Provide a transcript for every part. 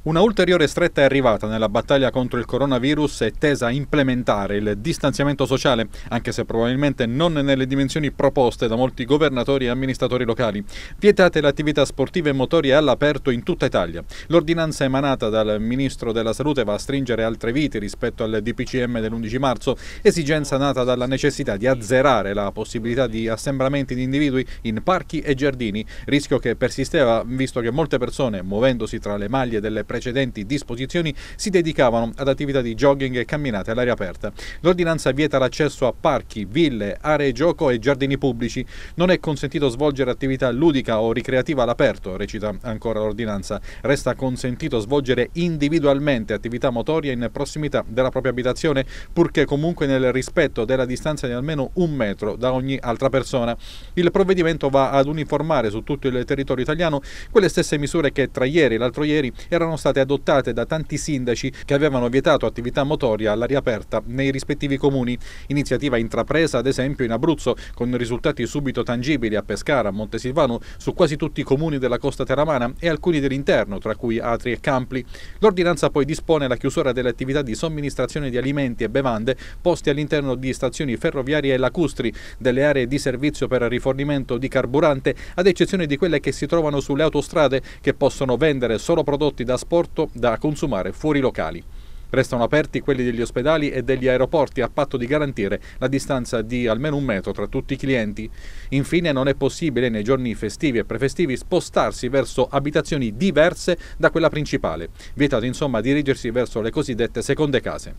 Una ulteriore stretta è arrivata nella battaglia contro il coronavirus e tesa a implementare il distanziamento sociale, anche se probabilmente non nelle dimensioni proposte da molti governatori e amministratori locali. Vietate le attività sportive e motorie all'aperto in tutta Italia. L'ordinanza emanata dal Ministro della Salute va a stringere altre viti rispetto al DPCM dell'11 marzo, esigenza nata dalla necessità di azzerare la possibilità di assembramenti di individui in parchi e giardini, rischio che persisteva visto che molte persone, muovendosi tra le maglie delle precedenti disposizioni si dedicavano ad attività di jogging e camminate all'aria aperta. L'ordinanza vieta l'accesso a parchi, ville, aree gioco e giardini pubblici. Non è consentito svolgere attività ludica o ricreativa all'aperto, recita ancora l'ordinanza. Resta consentito svolgere individualmente attività motorie in prossimità della propria abitazione, purché comunque nel rispetto della distanza di almeno un metro da ogni altra persona. Il provvedimento va ad uniformare su tutto il territorio italiano quelle stesse misure che tra ieri e l'altro ieri erano state adottate da tanti sindaci che avevano vietato attività motoria all'aria aperta nei rispettivi comuni. Iniziativa intrapresa ad esempio in Abruzzo, con risultati subito tangibili a Pescara, Montesilvano, su quasi tutti i comuni della costa teramana e alcuni dell'interno, tra cui Atri e Campli. L'ordinanza poi dispone la chiusura delle attività di somministrazione di alimenti e bevande posti all'interno di stazioni ferroviarie e lacustri, delle aree di servizio per rifornimento di carburante, ad eccezione di quelle che si trovano sulle autostrade che possono vendere solo prodotti da spazio trasporto da consumare fuori locali. Restano aperti quelli degli ospedali e degli aeroporti a patto di garantire la distanza di almeno un metro tra tutti i clienti. Infine non è possibile nei giorni festivi e prefestivi spostarsi verso abitazioni diverse da quella principale. Vietato insomma dirigersi verso le cosiddette seconde case.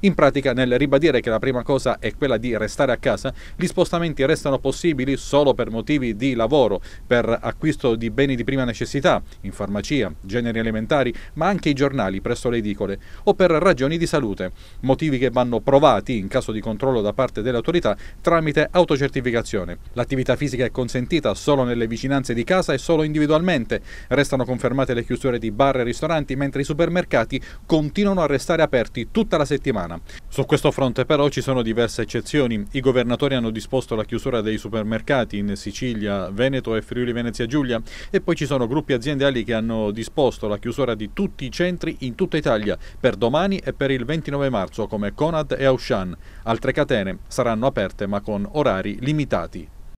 In pratica, nel ribadire che la prima cosa è quella di restare a casa, gli spostamenti restano possibili solo per motivi di lavoro, per acquisto di beni di prima necessità, in farmacia, generi alimentari, ma anche i giornali presso le edicole, o per ragioni di salute, motivi che vanno provati in caso di controllo da parte delle autorità tramite autocertificazione. L'attività fisica è consentita solo nelle vicinanze di casa e solo individualmente. Restano confermate le chiusure di bar e ristoranti, mentre i supermercati continuano a restare aperti tutta la settimana Toscana. Su questo fronte però ci sono diverse eccezioni. I governatori hanno disposto la chiusura dei supermercati in Sicilia, Veneto e Friuli Venezia Giulia e poi ci sono gruppi aziendali che hanno disposto la chiusura di tutti i centri in tutta Italia per domani e per il 29 marzo come Conad e Auchan. Altre catene saranno aperte ma con orari limitati.